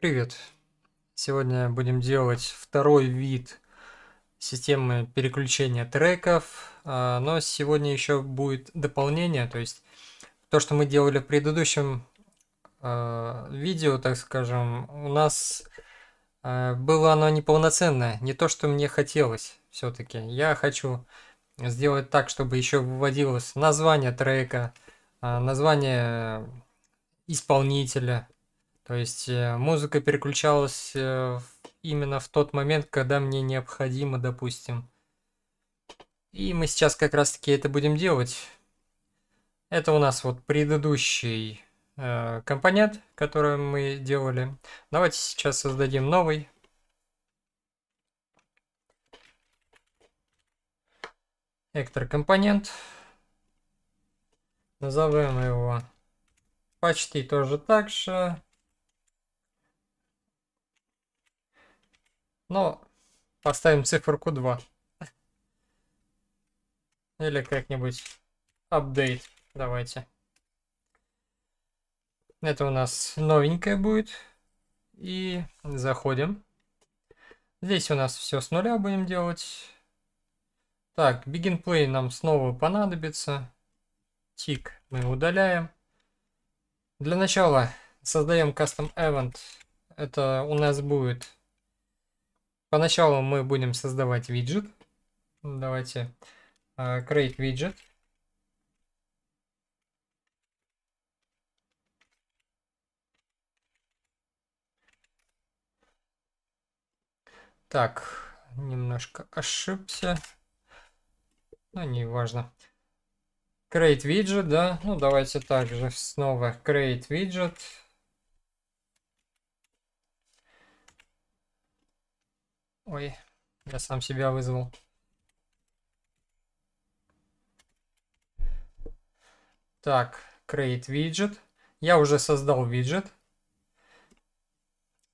Привет! Сегодня будем делать второй вид системы переключения треков, а, но сегодня еще будет дополнение, то есть то, что мы делали в предыдущем а, видео, так скажем, у нас а, было оно неполноценное, не то, что мне хотелось все-таки. Я хочу сделать так, чтобы еще выводилось название трека, название исполнителя – то есть э, музыка переключалась э, именно в тот момент, когда мне необходимо, допустим. И мы сейчас как раз таки это будем делать. Это у нас вот предыдущий э, компонент, который мы делали. Давайте сейчас создадим новый. Эктор компонент. Назовем его почти тоже так же. Но поставим циферку 2. Или как-нибудь апдейт давайте. Это у нас новенькое будет. И заходим. Здесь у нас все с нуля будем делать. Так, begin play нам снова понадобится. Тик мы удаляем. Для начала создаем custom event. Это у нас будет Поначалу мы будем создавать виджет. Ну, давайте а, create widget. Так, немножко ошибся. Ну, не важно. Create widget, да. Ну, давайте также снова create widget. Ой, я сам себя вызвал. Так, create widget. Я уже создал виджет.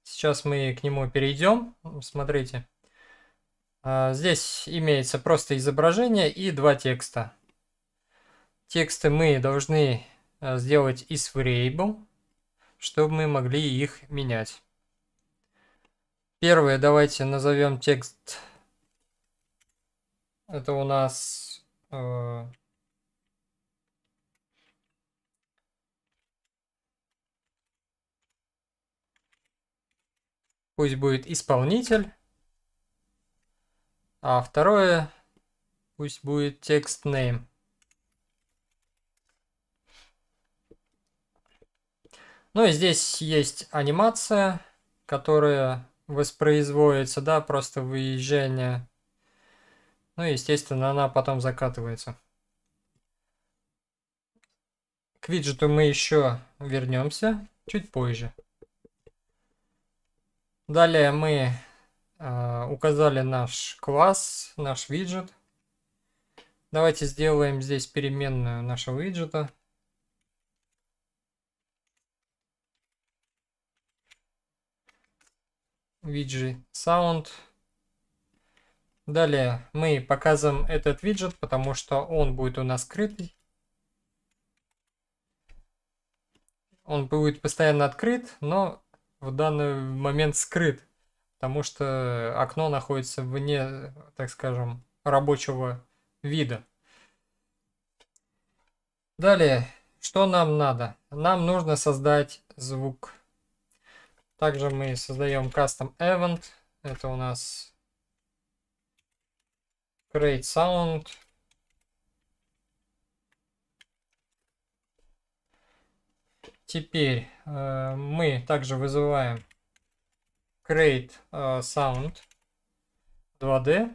Сейчас мы к нему перейдем. Смотрите. А, здесь имеется просто изображение и два текста. Тексты мы должны э, сделать из variable, чтобы мы могли их менять. Первое, давайте назовем текст. Это у нас... Э, пусть будет исполнитель. А второе, пусть будет текст name. Ну и здесь есть анимация, которая воспроизводится, да, просто выезжание. Ну, естественно, она потом закатывается. К виджету мы еще вернемся чуть позже. Далее мы э, указали наш класс, наш виджет. Давайте сделаем здесь переменную нашего виджета. VG Sound. Далее мы показываем этот виджет, потому что он будет у нас скрытый. Он будет постоянно открыт, но в данный момент скрыт, потому что окно находится вне, так скажем, рабочего вида. Далее, что нам надо? Нам нужно создать звук также мы создаем custom event. Это у нас create sound. Теперь э, мы также вызываем create э, sound 2D.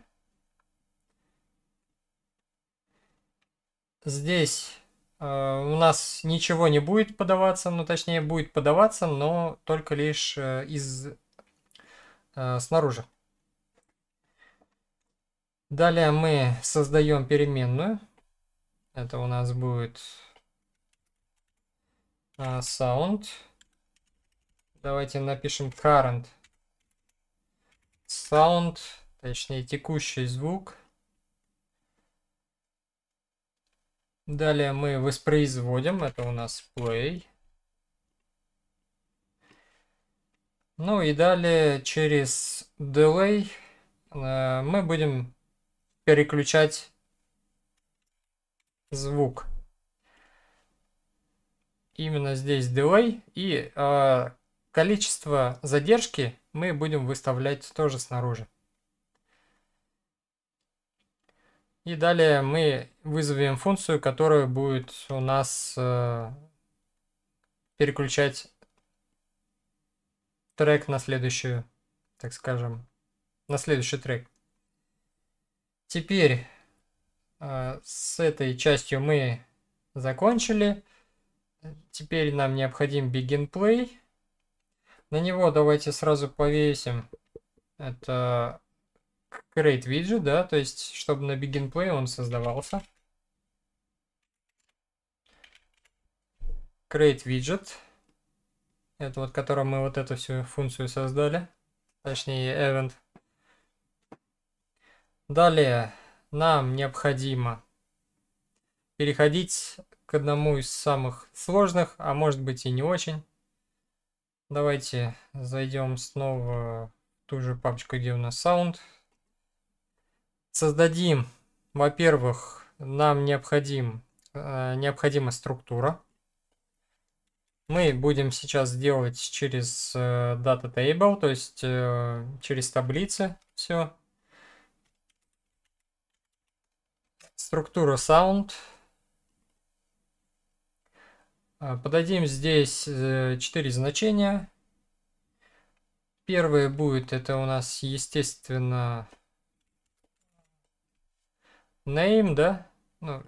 Здесь а, у нас ничего не будет подаваться, ну точнее будет подаваться, но только лишь э, из э, снаружи. Далее мы создаем переменную. Это у нас будет э, sound. Давайте напишем current. Sound, точнее текущий звук. Далее мы воспроизводим, это у нас play. Ну и далее через delay э, мы будем переключать звук. Именно здесь delay и э, количество задержки мы будем выставлять тоже снаружи. И далее мы вызовем функцию, которая будет у нас э, переключать трек на следующую, так скажем, на следующий трек. Теперь э, с этой частью мы закончили. Теперь нам необходим begin play. На него давайте сразу повесим это create widget, да, то есть, чтобы на begin play он создавался. Create widget. Это вот, которым мы вот эту всю функцию создали. Точнее, event. Далее нам необходимо переходить к одному из самых сложных, а может быть и не очень. Давайте зайдем снова в ту же папочку, где у нас sound. Создадим, во-первых, нам необходим, э, необходима структура. Мы будем сейчас делать через э, data table, то есть э, через таблицы все. Структура sound. Э, подадим здесь э, четыре значения. Первое будет, это у нас, естественно, name, да? Ну,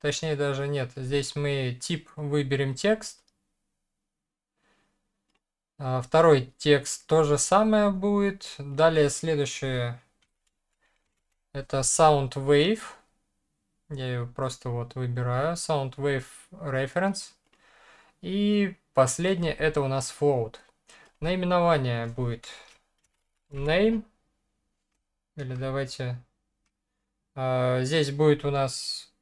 точнее даже нет. Здесь мы тип выберем текст. А, второй текст то же самое будет. Далее следующее это Sound Wave. Я ее просто вот выбираю. Sound Wave Reference. И последнее это у нас Float. Наименование будет Name. Или давайте а, здесь будет у нас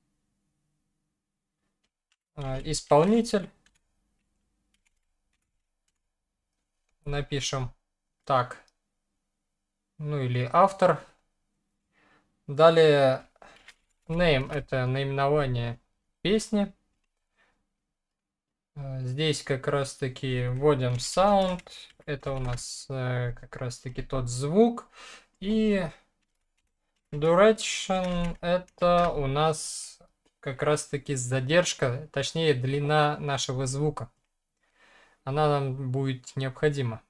а, исполнитель. Напишем так. Ну или автор. Далее name это наименование песни. А, здесь как раз таки вводим sound. Это у нас э, как раз таки тот звук. И Duration это у нас как раз таки задержка, точнее длина нашего звука. Она нам будет необходима,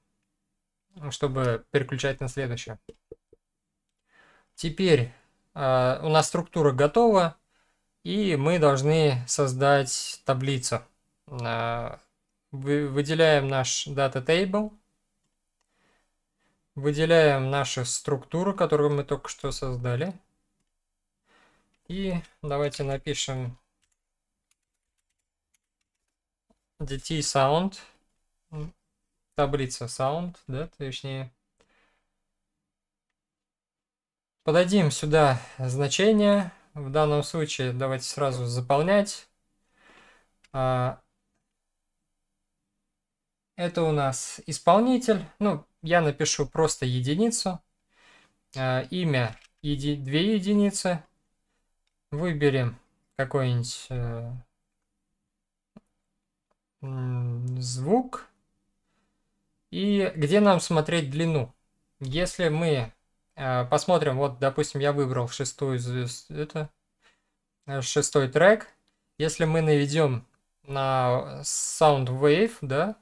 чтобы переключать на следующее. Теперь э, у нас структура готова, и мы должны создать таблицу. Э, выделяем наш data table Выделяем нашу структуру, которую мы только что создали. И давайте напишем DT sound, таблица sound, да, точнее. Подадим сюда значение. В данном случае давайте сразу заполнять. А, это у нас исполнитель. Ну, я напишу просто единицу. Э, имя еди, две единицы. Выберем какой-нибудь э, звук. И где нам смотреть длину? Если мы э, посмотрим, вот, допустим, я выбрал шестую, это, э, шестой трек. Если мы наведем на э, Sound Wave, да,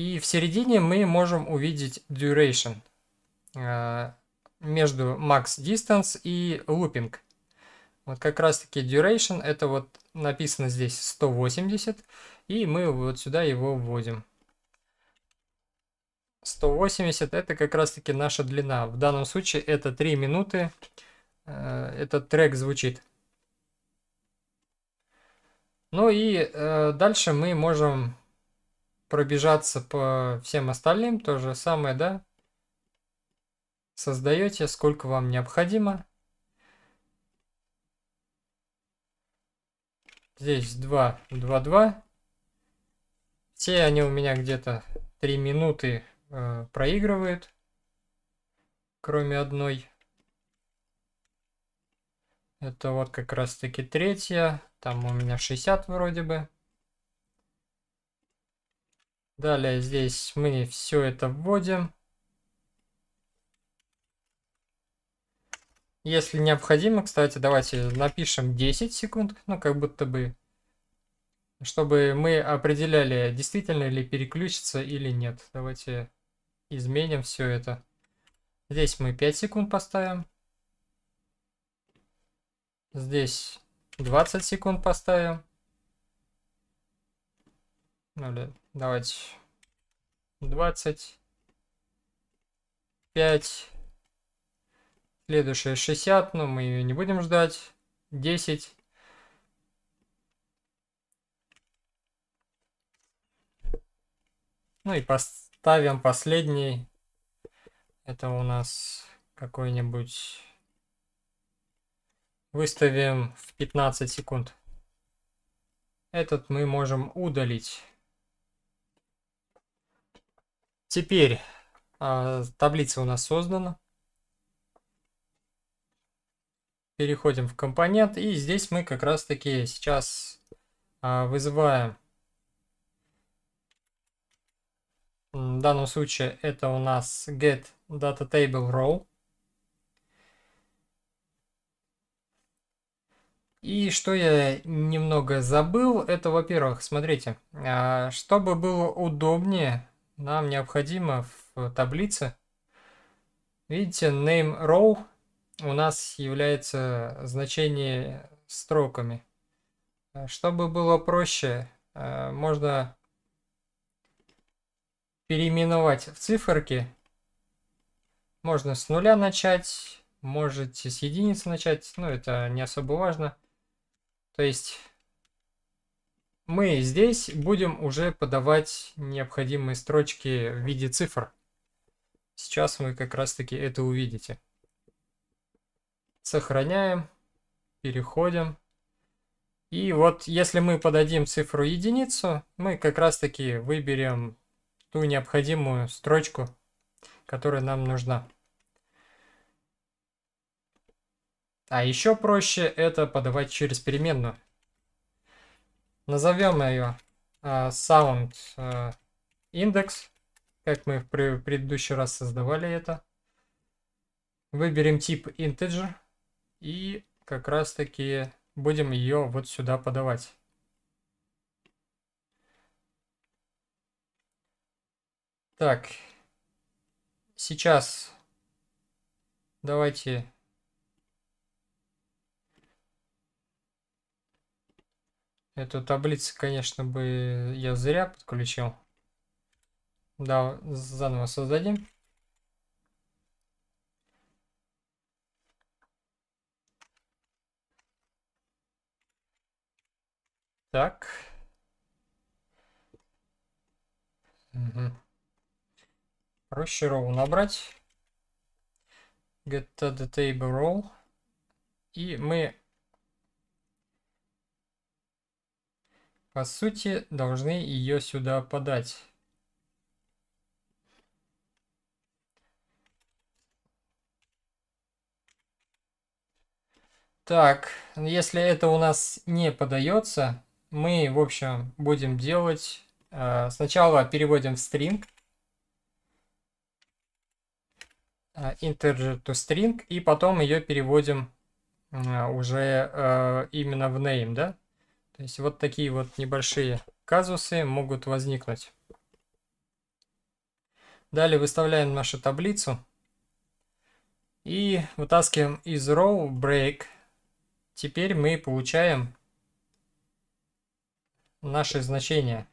и в середине мы можем увидеть duration э, между max distance и looping. Вот как раз таки duration, это вот написано здесь 180, и мы вот сюда его вводим. 180 это как раз таки наша длина. В данном случае это 3 минуты. Э, этот трек звучит. Ну и э, дальше мы можем пробежаться по всем остальным, то же самое, да? Создаете, сколько вам необходимо. Здесь 2, 2, 2. Все они у меня где-то 3 минуты э, проигрывают, кроме одной. Это вот как раз таки третья, там у меня 60 вроде бы. Далее здесь мы все это вводим. Если необходимо, кстати, давайте напишем 10 секунд, ну как будто бы, чтобы мы определяли, действительно ли переключится или нет. Давайте изменим все это. Здесь мы 5 секунд поставим. Здесь 20 секунд поставим. Ну да, давайте. 20. 5. Следующая 60, но мы ее не будем ждать. 10. Ну и поставим последний. Это у нас какой-нибудь... Выставим в 15 секунд. Этот мы можем удалить. Теперь э, таблица у нас создана. Переходим в компонент. И здесь мы как раз таки сейчас э, вызываем. В данном случае это у нас get data table row. И что я немного забыл, это, во-первых, смотрите, а, чтобы было удобнее нам необходимо в таблице, видите, name row у нас является значение строками. Э, чтобы было проще, э, можно переименовать в циферки. Можно с нуля начать, можете с единицы начать, но ну, это не особо важно. То есть мы здесь будем уже подавать необходимые строчки в виде цифр. Сейчас вы как раз таки это увидите. Сохраняем, переходим. И вот если мы подадим цифру единицу, мы как раз таки выберем ту необходимую строчку, которая нам нужна. А еще проще это подавать через переменную. Назовем ее а, Sound а, Index, как мы в предыдущий раз создавали это. Выберем тип integer и как раз таки будем ее вот сюда подавать. Так, сейчас давайте Эту таблицу, конечно, бы я зря подключил. Да, заново создадим. Так. Угу. Проще роу набрать. Get the table roll. И мы по сути, должны ее сюда подать. Так, если это у нас не подается, мы, в общем, будем делать... Э, сначала переводим в string. Э, integer to string. И потом ее переводим э, уже э, именно в name, да? То есть вот такие вот небольшие казусы могут возникнуть. Далее выставляем нашу таблицу и вытаскиваем из row break. Теперь мы получаем наши значения.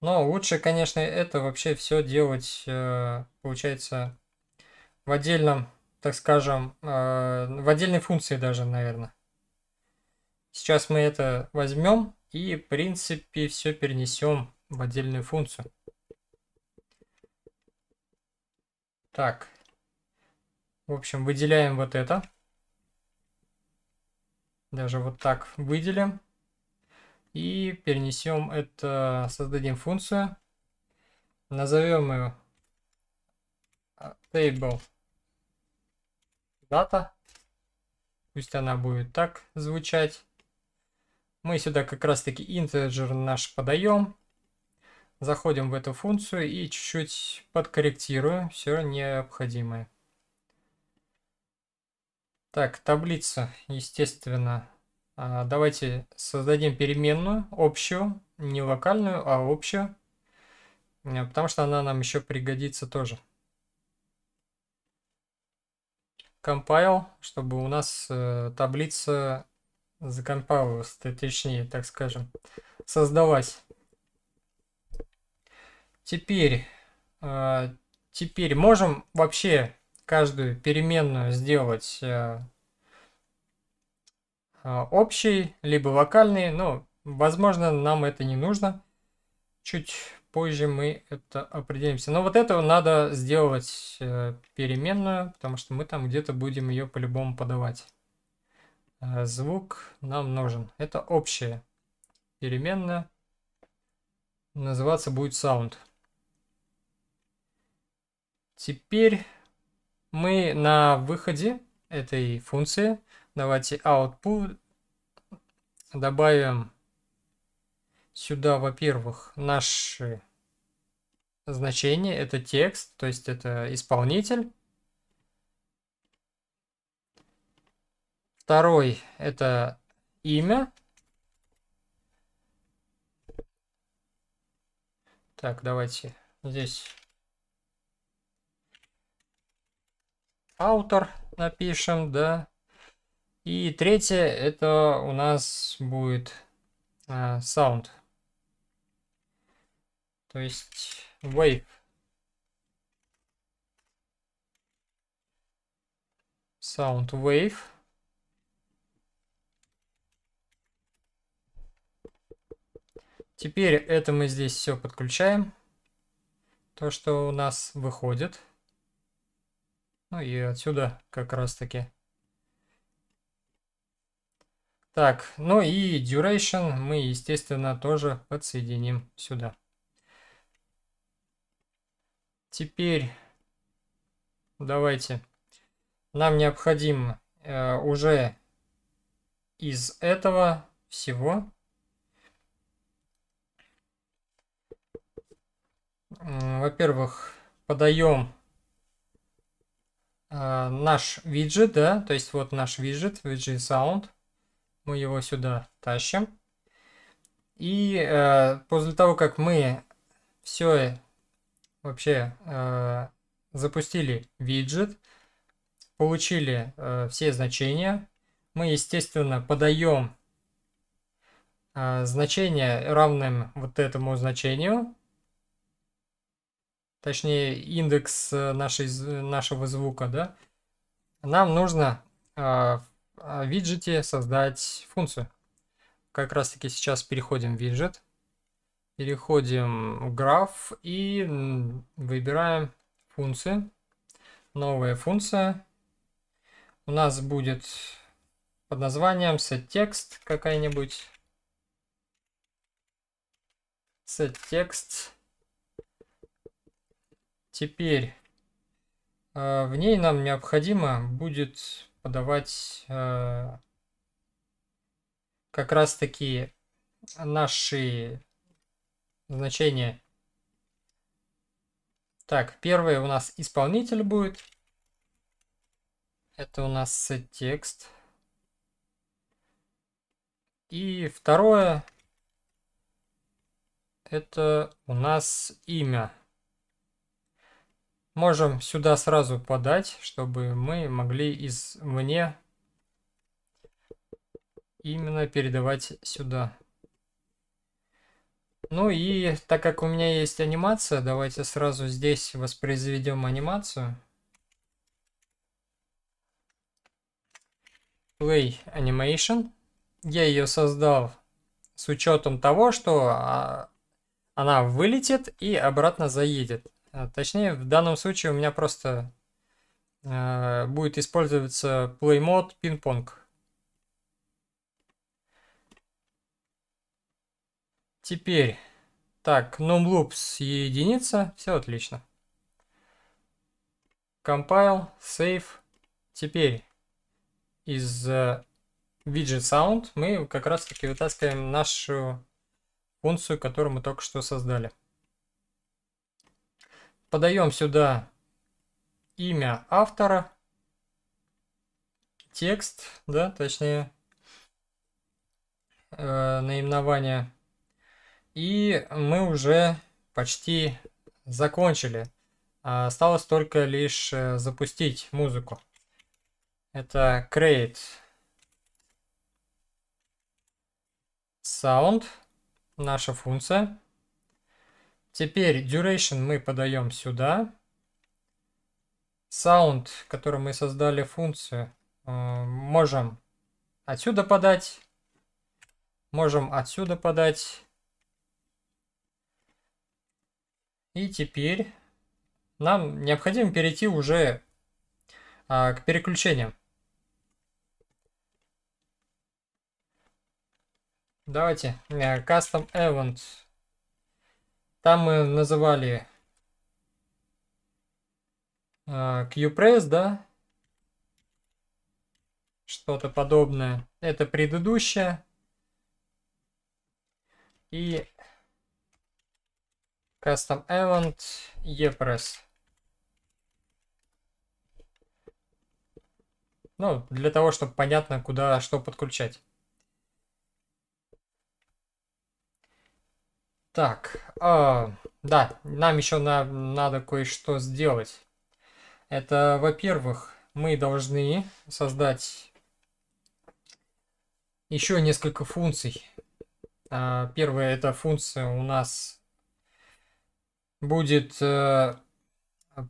Но лучше, конечно, это вообще все делать, э, получается, в отдельном так скажем, э, в отдельной функции даже, наверное. Сейчас мы это возьмем и, в принципе, все перенесем в отдельную функцию. Так. В общем, выделяем вот это. Даже вот так выделим. И перенесем это, создадим функцию. Назовем ее а, table дата. Пусть она будет так звучать. Мы сюда как раз таки integer наш подаем. Заходим в эту функцию и чуть-чуть подкорректируем все необходимое. Так, таблица, естественно. А, давайте создадим переменную, общую, не локальную, а общую. Э, потому что она нам еще пригодится тоже. compile, чтобы у нас э, таблица закомпайлилась, точнее, так скажем, создалась. Теперь, э, теперь можем вообще каждую переменную сделать э, э общий, либо локальной. но, ну, возможно, нам это не нужно. Чуть позже мы это определимся. Но вот этого надо сделать э, переменную, потому что мы там где-то будем ее по-любому подавать. Э, звук нам нужен. Это общая переменная. Называться будет sound. Теперь мы на выходе этой функции. Давайте output добавим сюда, во-первых, наши значение, это текст, то есть это исполнитель. Второй – это имя. Так, давайте здесь автор напишем, да. И третье – это у нас будет а, саунд. Э, sound. То есть Wave. Sound Wave. Теперь это мы здесь все подключаем. То, что у нас выходит. Ну и отсюда как раз таки. Так, ну и duration мы, естественно, тоже подсоединим сюда. Теперь ну, давайте. Нам необходимо э, уже из этого всего во-первых, подаем э, наш виджет, да, то есть вот наш виджет, виджет sound. Мы его сюда тащим. И э, после того, как мы все вообще э, запустили виджет, получили э, все значения. Мы, естественно, подаем э, значение равным вот этому значению. Точнее, индекс э, нашей, нашего звука, да. Нам нужно э, в э, виджете создать функцию. Как раз таки сейчас переходим в виджет. Переходим в граф и выбираем функции. Новая функция. У нас будет под названием setText какая-нибудь. setText. Теперь э, в ней нам необходимо будет подавать э, как раз таки наши значение. Так, первое у нас исполнитель будет. Это у нас текст. И второе, это у нас имя. Можем сюда сразу подать, чтобы мы могли из «мне» именно передавать сюда. Ну и так как у меня есть анимация, давайте сразу здесь воспроизведем анимацию. Play Animation. Я ее создал с учетом того, что а, она вылетит и обратно заедет. А, точнее, в данном случае у меня просто а, будет использоваться Play Mode Ping Pong. Теперь, так, numloops единица, все отлично. Compile, save. Теперь из uh, widget sound мы как раз таки вытаскиваем нашу функцию, которую мы только что создали. Подаем сюда имя автора, текст, да, точнее, э, наименование и мы уже почти закончили. А, осталось только лишь э, запустить музыку. Это Create Sound, наша функция. Теперь Duration мы подаем сюда. Sound, который мы создали функцию, э, можем отсюда подать. Можем отсюда подать. И теперь нам необходимо перейти уже а, к переключениям. Давайте э, Custom Event. Там мы называли а, QPress, да? Что-то подобное. Это предыдущее. И Custom Event, e Ну, для того, чтобы понятно, куда что подключать. Так, э, да, нам еще на, надо кое-что сделать. Это, во-первых, мы должны создать еще несколько функций. Э, первая это функция у нас будет э,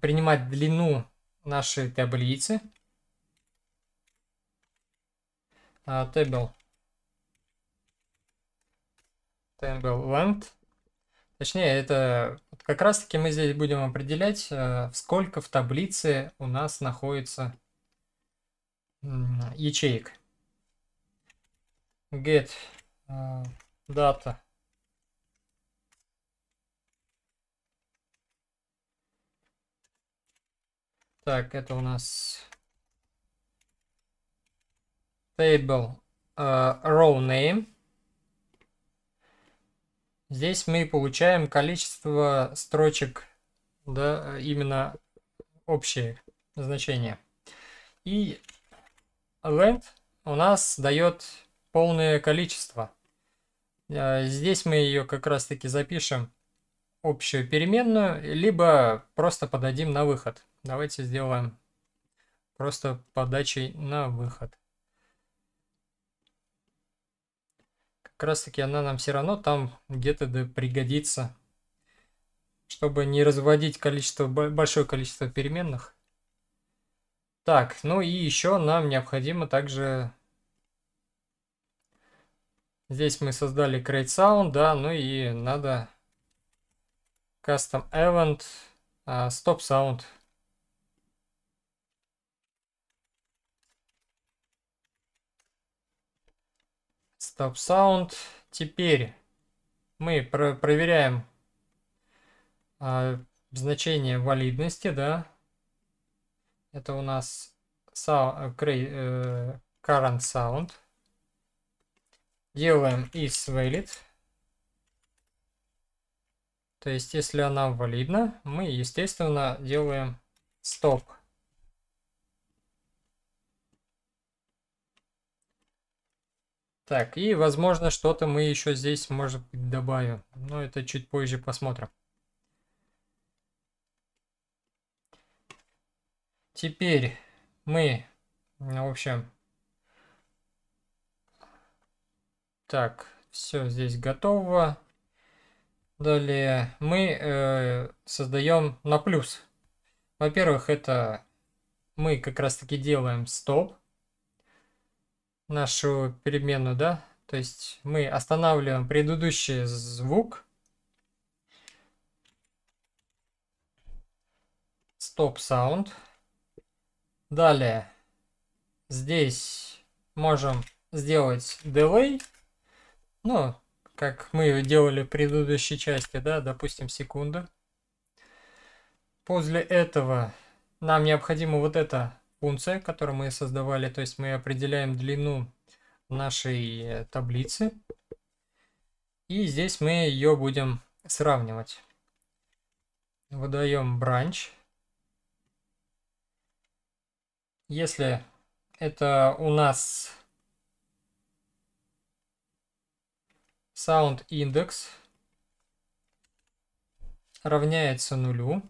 принимать длину нашей таблицы. Uh, table. Table length. Точнее, это вот как раз таки мы здесь будем определять, э, сколько в таблице у нас находится э, ячеек. Get э, data Так, это у нас table uh, row name. Здесь мы получаем количество строчек, да, именно общие значения. И length у нас дает полное количество. Э, здесь мы ее как раз таки запишем общую переменную, либо просто подадим на выход. Давайте сделаем просто подачей на выход. Как раз таки она нам все равно там где-то да пригодится, чтобы не разводить количество, большое количество переменных. Так, ну и еще нам необходимо также... Здесь мы создали create sound, да, ну и надо Custom Event, а, Stop Sound. Stop Sound. Теперь мы про проверяем а, значение валидности, да. Это у нас sound, э, current sound. Делаем is valid. То есть, если она валидна, мы, естественно, делаем стоп. Так, и, возможно, что-то мы еще здесь, может быть, добавим. Но это чуть позже посмотрим. Теперь мы, в общем... Так, все здесь готово. Далее мы э, создаем на плюс. Во-первых, это мы как раз таки делаем стоп. Нашу переменную, да? То есть мы останавливаем предыдущий звук. Стоп sound. Далее здесь можем сделать delay. Ну, как мы делали в предыдущей части, да, допустим, секунда. После этого нам необходима вот эта функция, которую мы создавали, то есть мы определяем длину нашей э, таблицы. И здесь мы ее будем сравнивать. Выдаем branch. Если это у нас sound index равняется нулю,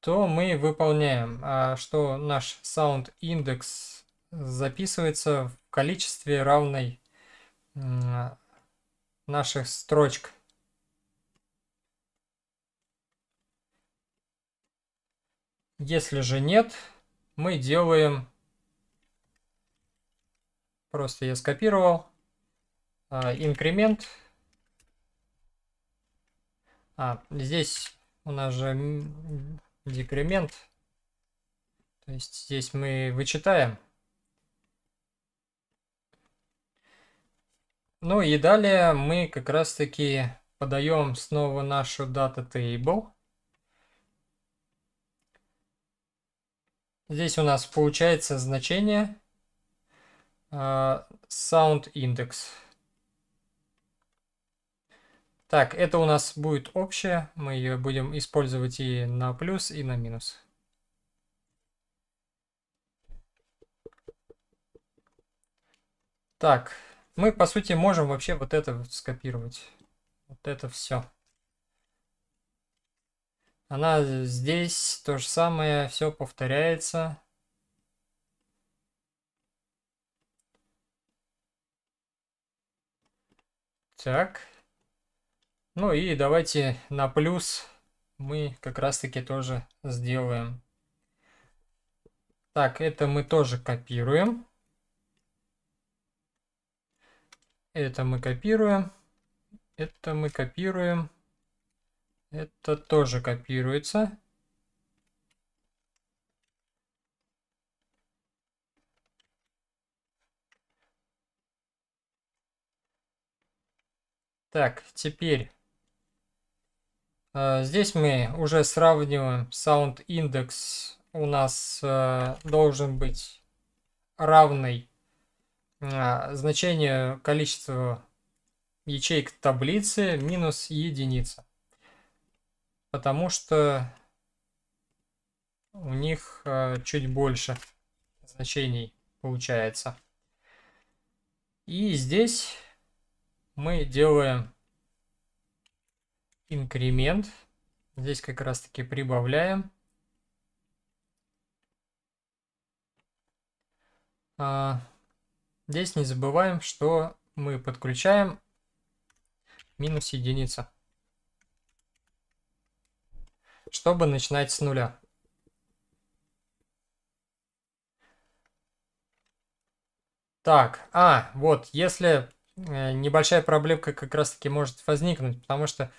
то мы выполняем, а, что наш sound index записывается в количестве равной наших строчек. Если же нет, мы делаем Просто я скопировал. А, инкремент. А, здесь у нас же декремент. То есть здесь мы вычитаем. Ну и далее мы как раз таки подаем снова нашу data table. Здесь у нас получается значение sound index. Так, это у нас будет общее, Мы ее будем использовать и на плюс, и на минус. Так, мы по сути можем вообще вот это скопировать. Вот это все. Она здесь то же самое, все повторяется. Так. Ну и давайте на плюс мы как раз таки тоже сделаем. Так, это мы тоже копируем. Это мы копируем. Это мы копируем. Это тоже копируется. Так, теперь э, здесь мы уже сравниваем sound index у нас э, должен быть равный э, значению количества ячеек таблицы минус единица. Потому что у них э, чуть больше значений получается. И здесь мы делаем инкремент. Здесь как раз таки прибавляем. А, здесь не забываем, что мы подключаем минус единица, чтобы начинать с нуля. Так, а, вот, если Э, небольшая проблемка как раз таки может возникнуть, потому что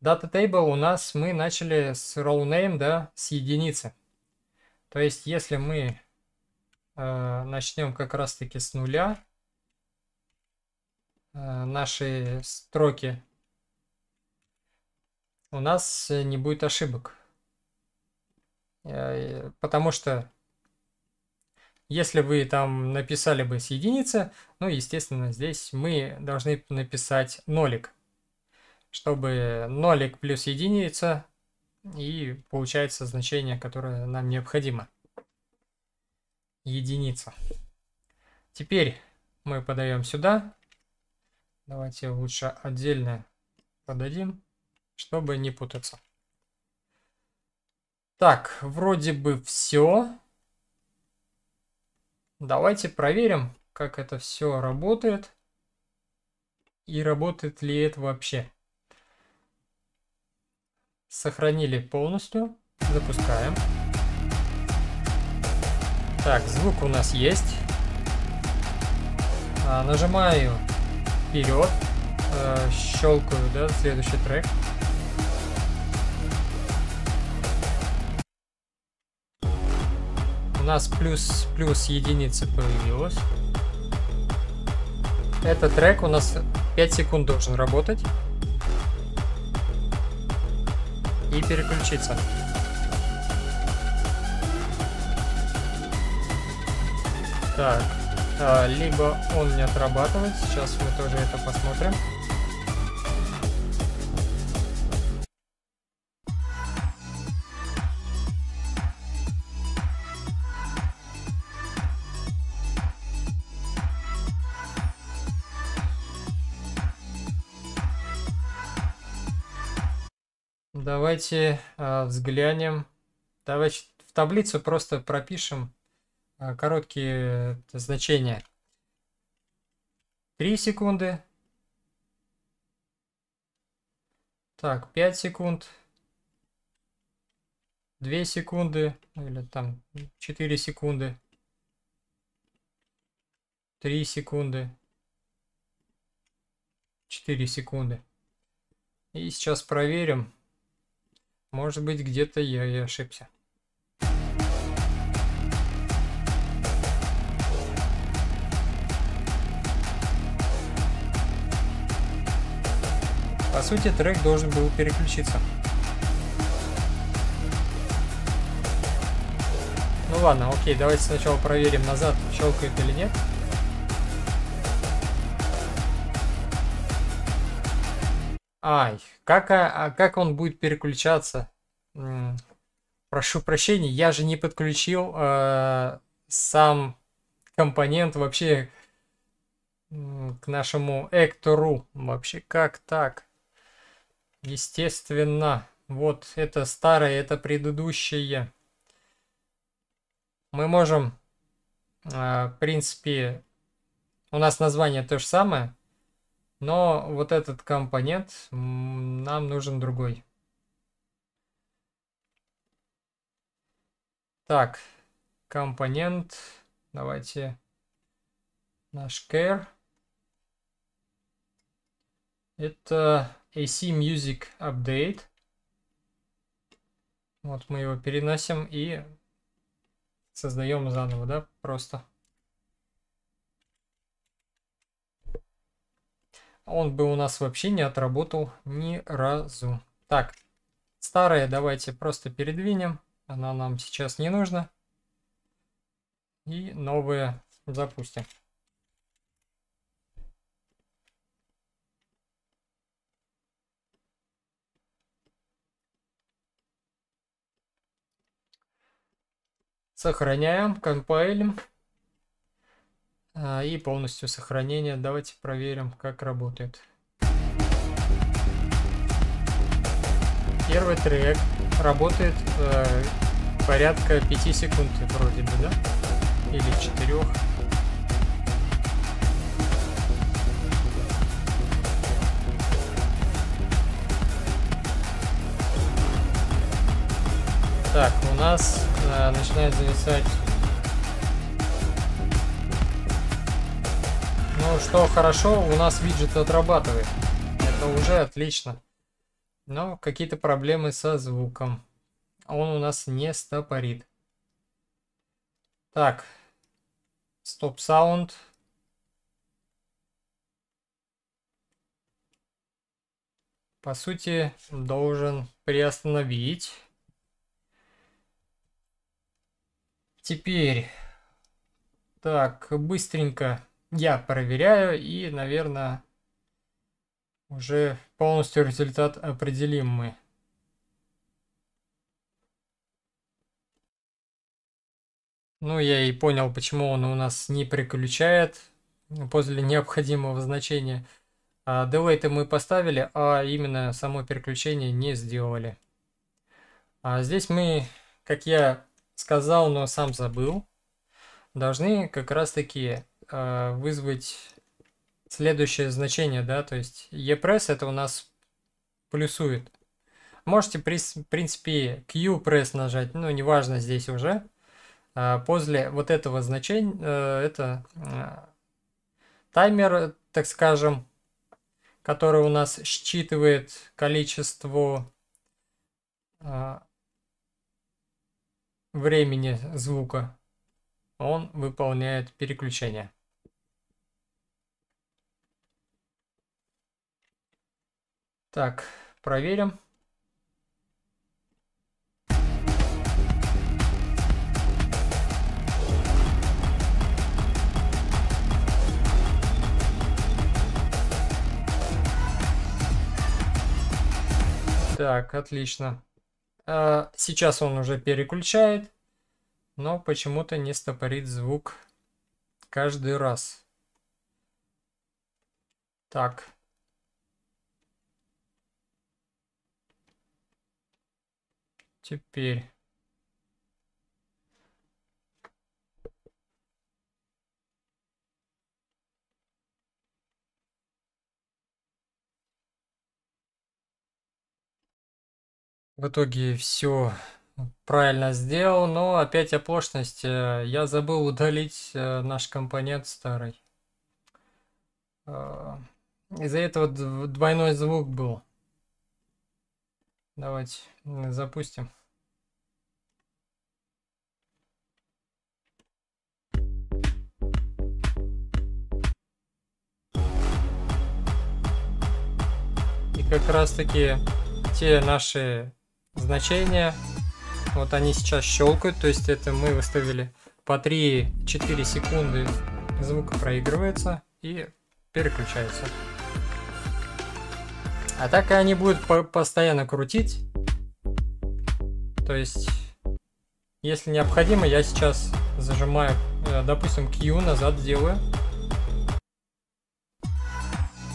data table у нас мы начали с row name, да, с единицы. То есть если мы э, начнем как раз таки с нуля, э, наши строки, у нас не будет ошибок. Э, потому что если вы там написали бы с единицы, ну, естественно, здесь мы должны написать нолик, чтобы нолик плюс единица, и получается значение, которое нам необходимо. Единица. Теперь мы подаем сюда. Давайте лучше отдельно подадим, чтобы не путаться. Так, вроде бы все. Давайте проверим, как это все работает. И работает ли это вообще. Сохранили полностью. Запускаем. Так, звук у нас есть. А, нажимаю вперед. Э, щелкаю, да, следующий трек. нас плюс плюс единицы появилось. Этот трек у нас 5 секунд должен работать. И переключиться. Так, а, либо он не отрабатывает, сейчас мы тоже это посмотрим. Давайте э, взглянем. Давайте в таблицу просто пропишем а, э, короткие значения. 3 секунды. Так, 5 секунд. 2 секунды. Или там 4 секунды. 3 секунды. 4 секунды. И сейчас проверим. Может быть, где-то я и ошибся. По сути, трек должен был переключиться. Ну ладно, окей, давайте сначала проверим назад, щелкает или нет. Ай, как, а, а, как он будет переключаться? прошу прощения, я же не подключил э, сам компонент вообще к нашему Эктору. Вообще, как так? Естественно, вот это старое, это предыдущее. Мы можем, э, в принципе, у нас название то же самое. Но вот этот компонент, нам нужен другой. Так, компонент, давайте наш care. Это AC Music Update. Вот мы его переносим и создаем заново, да, просто. Он бы у нас вообще не отработал ни разу. Так, старые давайте просто передвинем. Она нам сейчас не нужна. И новые запустим. Сохраняем, компайлим. А, и полностью сохранение. Давайте проверим, как работает. Первый трек работает э, порядка 5 секунд вроде бы, да? Или 4. Так, у нас э, начинает зависать Ну что, хорошо, у нас виджет отрабатывает. Это уже отлично. Но какие-то проблемы со звуком. Он у нас не стопорит. Так. Стоп саунд. По сути, должен приостановить. Теперь. Так, быстренько я проверяю и, наверное, уже полностью результат определим мы. Ну, я и понял, почему он у нас не переключает после необходимого значения. А, Делейты мы поставили, а именно само переключение не сделали. А здесь мы, как я сказал, но сам забыл, должны как раз таки а, вызвать следующее значение, да, то есть ePress это у нас плюсует. Можете, при, в принципе, QPress нажать, ну, неважно здесь уже. А, после вот этого значения, э, это а, таймер, так скажем, который у нас считывает количество времени звука, он выполняет переключение. Так, проверим. Так, отлично. А, сейчас он уже переключает, но почему-то не стопорит звук каждый раз. Так, Теперь. В итоге все ну, правильно сделал, но опять оплошность. Э, я забыл удалить э, наш компонент старый. Э, из-за этого двойной звук был. Давайте запустим. И как раз таки те наши значения, вот они сейчас щелкают, то есть это мы выставили по 3-4 секунды звук проигрывается и переключается. А так они будут по постоянно крутить. То есть, если необходимо, я сейчас зажимаю, э, допустим, Q назад делаю.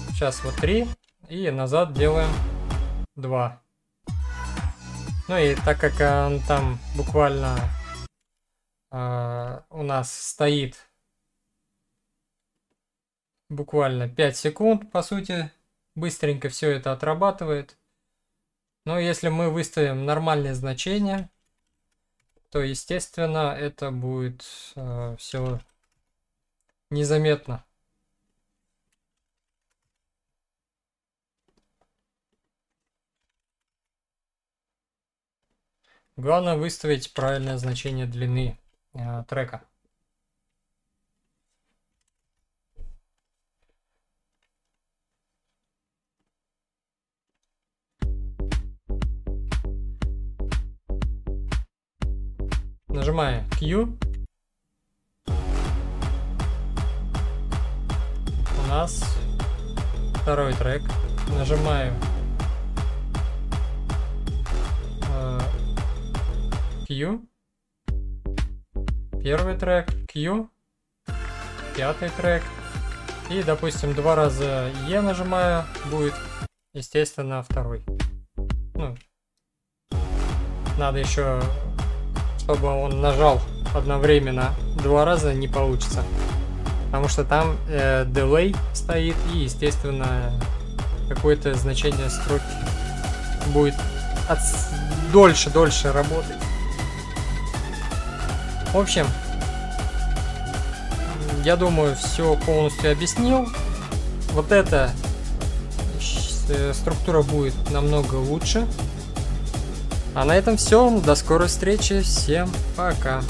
Сейчас вот 3. И назад делаем 2. Ну и так как э, он там буквально э, у нас стоит буквально 5 секунд, по сути, быстренько все это отрабатывает. Но если мы выставим нормальное значение, то, естественно, это будет э, все незаметно. Главное выставить правильное значение длины э, трека. Нажимая Q, у нас второй трек. Нажимаю э, Q, первый трек, Q, пятый трек. И, допустим, два раза E нажимаю, будет, естественно, второй. Ну, надо еще чтобы он нажал одновременно два раза, не получится. Потому что там э, delay стоит и, естественно, какое-то значение строки будет от... дольше, дольше работать. В общем, я думаю, все полностью объяснил. Вот эта э, структура будет намного лучше. А на этом все. До скорой встречи. Всем пока.